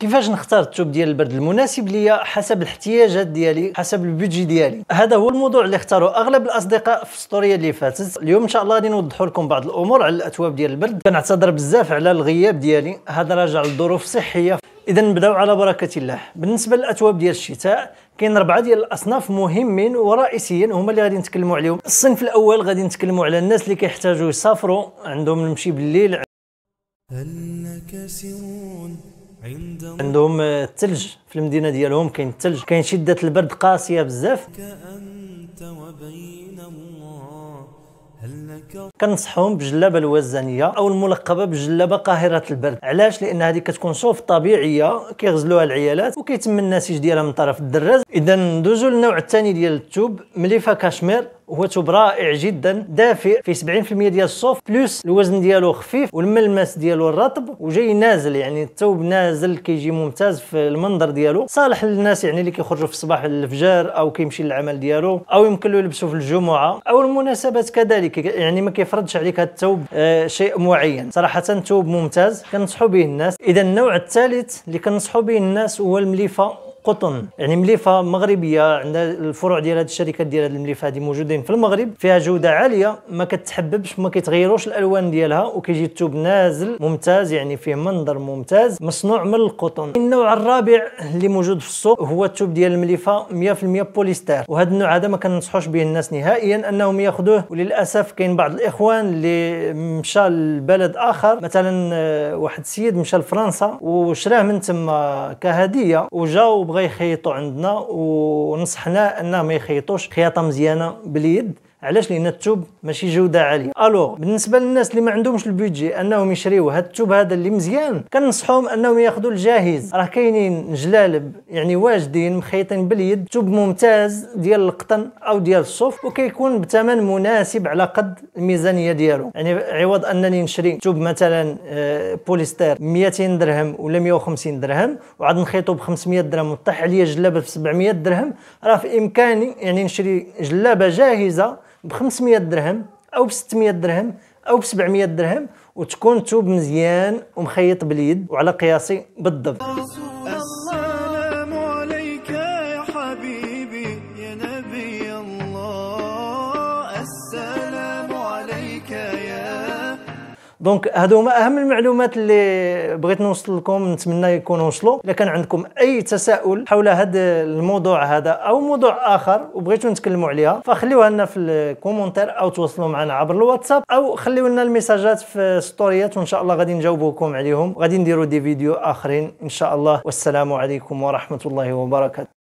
كيفاش نختار الثوب ديال البرد المناسب ليا حسب الاحتياجات ديالي حسب البيدجي ديالي هذا هو الموضوع اللي اختاروا اغلب الاصدقاء في السطوريه اللي فاتت اليوم ان شاء الله غادي نوضحوا لكم بعض الامور على الاثواب ديال البرد كنعتذر بزاف على الغياب ديالي هذا راجع لظروف صحيه اذا نبداو على بركه الله بالنسبه للاثواب ديال الشتاء كاين اربعه ديال الاصناف مهمين ورئيسيين هما اللي غادي نتكلموا عليهم الصنف الاول غادي نتكلموا على الناس اللي كيحتاجوا يسافروا عندهم المشي بالليل انك عندهم الثلج في المدينه ديالهم كاين الثلج كاين شده البرد قاسيه بزاف كنصحهم بجلابه الوزنيه او الملقبه بجلابه قاهره البرد علاش لان هذه كتكون صوف طبيعيه كيغزلوها العيالات وكيتم النسيج ديالها من طرف الدراز اذا ندوزو للنوع الثاني ديال التوب مليفه كشمير هو ثوب رائع جدا دافئ فيه 70% ديال الصوف بلوس الوزن ديالو خفيف والملمس ديالو الرطب وجاي نازل يعني الثوب نازل كيجي ممتاز في المنظر ديالو صالح للناس يعني اللي كيخرجوا في الصباح الفجر او كيمشي للعمل ديالو او يمكن له يلبسه في الجمعه او المناسبات كذلك يعني ما كيفرضش عليك هذا الثوب آه شيء معين صراحه ثوب ممتاز كنصحوا به الناس اذا النوع الثالث اللي كنصحوا به الناس هو المليفه قطن يعني مليفه مغربيه عندها الفروع ديال هذه الشركات ديال هذه المليفه هذه موجودين في المغرب فيها جوده عاليه ما كتحببش ما كيتغيروش الالوان ديالها وكيجي الثوب نازل ممتاز يعني فيه منظر ممتاز مصنوع من القطن النوع الرابع اللي موجود في السوق هو الثوب ديال المليفه 100% بوليستير وهذا النوع هذا ما كننصحوش به الناس نهائيا انهم ياخذوه وللاسف كاين بعض الاخوان اللي مشى لبلد اخر مثلا آه، واحد السيد مشى لفرنسا وشراه من تما كهديه وجا وبغى يخيطوا عندنا ونصحنا انه ما يخيطوش خياطه مزيانه باليد علاش لان الثوب ماشي جوده عاليه الوغ بالنسبه للناس اللي ما عندهمش البيدجي انهم يشريو هاد الثوب هذا اللي مزيان كنصحهم انهم ياخذوا الجاهز راه كاينين جلالب يعني واجدين مخيطين باليد ثوب ممتاز ديال القطن او ديال الصوف وكيكون بثمن مناسب على قد الميزانيه ديالو يعني عوض انني نشري ثوب مثلا آه، بوليستير 200 درهم ولا 150 درهم وعاد نخيطو ب 500 درهم وطيح عليا جلابه ب 700 درهم راه في امكاني يعني نشري جلابه جاهزه ب 500 درهم او ب 600 درهم او ب 700 درهم وتكون توب مزيان ومخيط باليد وعلى قياسي بالضبط دونك هادو هما اهم المعلومات اللي بغيت نوصل لكم نتمنى يكونوا وصلوا الا كان عندكم اي تساؤل حول هذا الموضوع هذا او موضوع اخر وبغيتو نتكلموا عليها فخليوها لنا في الكومونتير او تواصلوا معنا عبر الواتساب او خليو لنا الميساجات في ستوريات وان شاء الله غادي نجاوبوكم عليهم غادي نديروا دي فيديو اخرين ان شاء الله والسلام عليكم ورحمه الله وبركاته